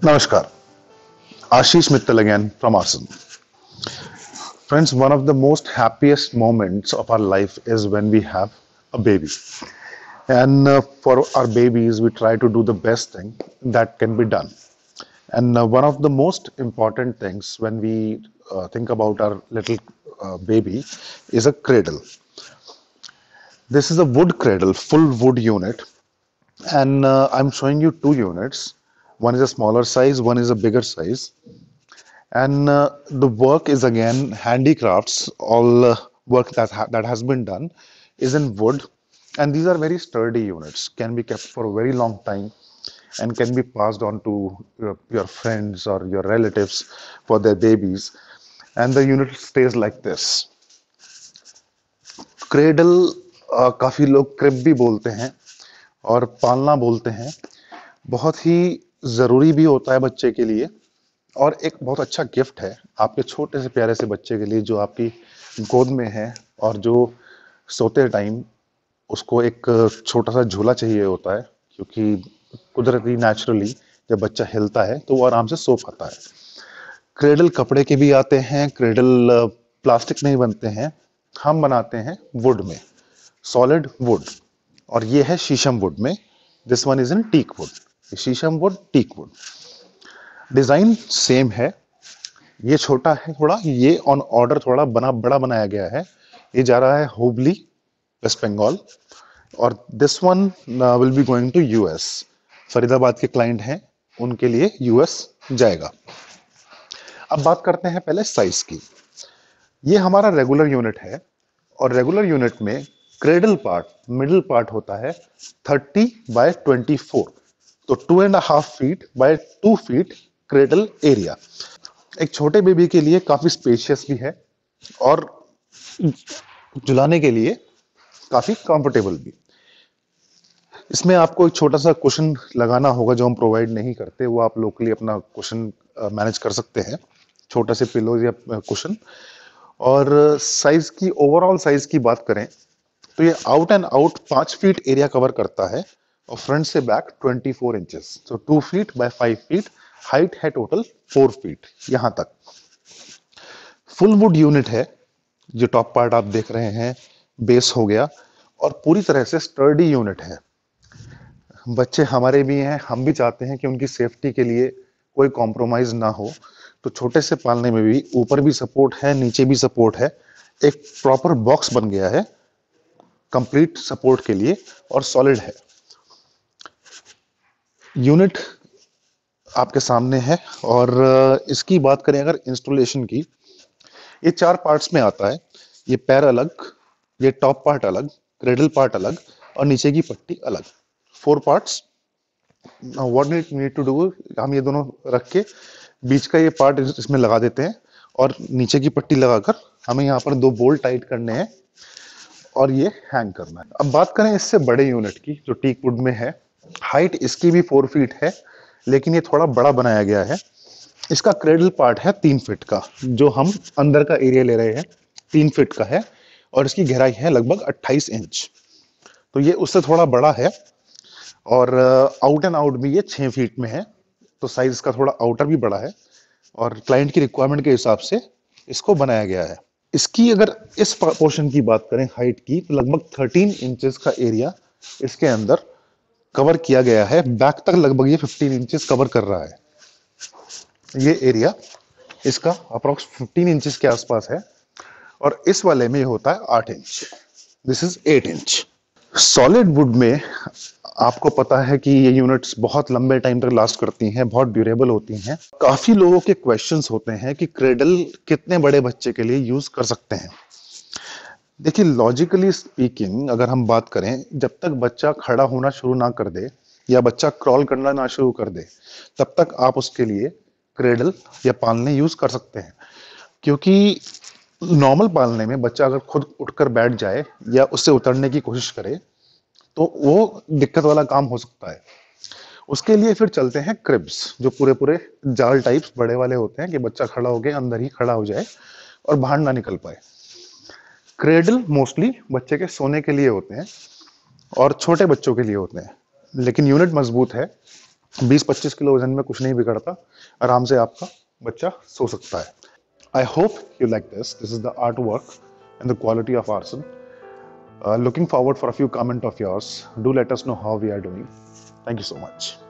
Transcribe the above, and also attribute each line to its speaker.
Speaker 1: Namaskar. Ashish Mittal again from Arson. Friends, one of the most happiest moments of our life is when we have a baby. And uh, for our babies, we try to do the best thing that can be done. And uh, one of the most important things when we uh, think about our little uh, baby is a cradle. This is a wood cradle, full wood unit. And uh, I'm showing you two units one is a smaller size one is a bigger size and uh, the work is again handicrafts all uh, work that ha- that has been done is in wood and these are very sturdy units can be kept for a very long time and can be passed on to your, your friends or your relatives for their babies and the unit stays like this Cradle, uh, काफ़ी लोग क्रिप भी बोलते हैं और पालना बोलते हैं बहुत ही ज़रूरी भी होता है बच्चे के लिए और एक बहुत अच्छा गिफ्ट है आपके छोटे से प्यारे से बच्चे के लिए जो आपकी गोद में है और जो सोते टाइम उसको एक छोटा सा झूला चाहिए होता है क्योंकि कुदरती नेचुरली जब बच्चा हिलता है तो वो आराम से सो पाता है क्रेडल कपड़े के भी आते हैं क्रेडल प्लास्टिक में ही बनते हैं हम बनाते हैं वुड में सॉलिड वुड और ये है शीशम वुड में this one is in teak wood sheesham wood teak wood design same है ये छोटा है थोड़ा ये ऑन ऑर्डर थोड़ा बना बड़ा बनाया गया है ये जा रहा है हुबली वेस्ट बंगाल और this one will be going to US Faridabad के क्लाइंट हैं उनके लिए यूएस जाएगा अब बात करते हैं पहले साइज की ये हमारा रेगुलर यूनिट है और रेगुलर यूनिट में क्रेडल पार्ट मिडिल पार्ट होता है 30 बाय 24 तो two and half feet by two feet cradle area एक छोटे बेबी के लिए काफी स्पेशियस भी है और जुलाने के लिए काफी कंफर्टेबल भी इसमें आपको एक छोटा सा क्वेश्चन लगाना होगा जो हम प्रोवाइड नहीं करते वो आप लोकली अपना क्वेश्चन मैनेज कर सकते हैं छोटा से पिलो या क्वेश्चन और साइज की ओवरऑल साइज की बात करें तो ये आउट एंड आउट पाँच फीट एरिया कवर करता है और फ्रंट से back 24 inches so two feet by five feet height है टोटल फोर फीट यहां तक फुल वुड यूनिट है जो टॉप पार्ट आप देख रहे हैं बेस हो गया और पूरी तरह से स्टर्डी यूनिट है बच्चे हमारे भी हैं हम भी चाहते हैं कि उनकी सेफ्टी के लिए कोई कॉम्प्रोमाइज ना हो तो छोटे से पालने में भी ऊपर भी सपोर्ट है नीचे भी सपोर्ट है एक प्रॉपर बॉक्स बन गया है कंप्लीट सपोर्ट के लिए और सॉलिड है यूनिट आपके सामने है और इसकी बात करें अगर इंस्टॉलेशन की ये चार पार्ट्स में आता है ये पैर अलग ये टॉप पार्ट अलग क्रेडल पार्ट अलग और नीचे की पट्टी अलग four parts what need need to do हम ये दोनों रख के बीच का ये पार्ट इसमें लगा देते हैं और नीचे की पट्टी लगाकर हमें यहाँ पर दो बोल्ट टाइट करने हैं और ये हैंग करना है अब बात करें इससे बड़े यूनिट की जो टीक वुड में है हाइट इसकी भी फोर फीट है लेकिन ये थोड़ा बड़ा बनाया गया है इसका क्रेडल पार्ट है तीन फीट का जो हम अंदर का एरिया ले रहे हैं तीन फिट का है और इसकी गहराई है लगभग 28 इंच तो ये उससे थोड़ा बड़ा है और आउट एंड आउट भी ये छः फीट में है तो साइज इसका थोड़ा आउटर भी बड़ा है और क्लाइंट की रिक्वायरमेंट के हिसाब से इसको बनाया गया है इसकी अगर इस पोर्शन की बात करें हाइट की तो लगभग 13 इंचेस का एरिया इसके अंदर कवर किया गया है बैक तक लगभग ये 15 इंचेस कवर कर रहा है ये एरिया इसका अप्रोक्स 15 इंचेस के आसपास है और इस वाले में होता है 8 inch this is 8 inch solid wood में आपको पता है कि ये यूनिट्स बहुत लंबे टाइम तक लास्ट करती हैं बहुत ड्यूरेबल होती हैं काफ़ी लोगों के क्वेश्चंस होते हैं कि क्रेडल कितने बड़े बच्चे के लिए यूज़ कर सकते हैं देखिए लॉजिकली स्पीकिंग अगर हम बात करें जब तक बच्चा खड़ा होना शुरू ना कर दे या बच्चा क्रॉल करना ना शुरू कर दे तब तक आप उसके लिए क्रेडल या पालने यूज कर सकते हैं क्योंकि नॉर्मल पालने में बच्चा अगर खुद उठकर बैठ जाए या उससे उतरने की कोशिश करे तो वो दिक्कत वाला काम हो सकता है उसके लिए फिर चलते हैं क्रिब्स जो पूरे पूरे जाल टाइप्स बड़े वाले होते हैं कि बच्चा खड़ा हो गया अंदर ही खड़ा हो जाए और बाहर ना निकल पाए क्रेडल मोस्टली बच्चे के सोने के लिए होते हैं और छोटे बच्चों के लिए होते हैं लेकिन यूनिट मजबूत है 20-25 किलो वजन में कुछ नहीं बिगड़ता आराम से आपका बच्चा सो सकता है I hope you like this this is the art work and the quality of ours looking forward for a few comment of yours do let us know how we are doing thank you so much